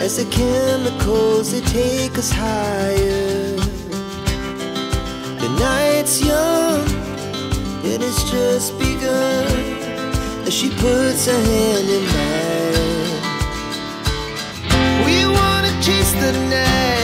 As the chemicals, they take us higher The night's young, it has just begun As she puts her hand in mine We wanna chase the night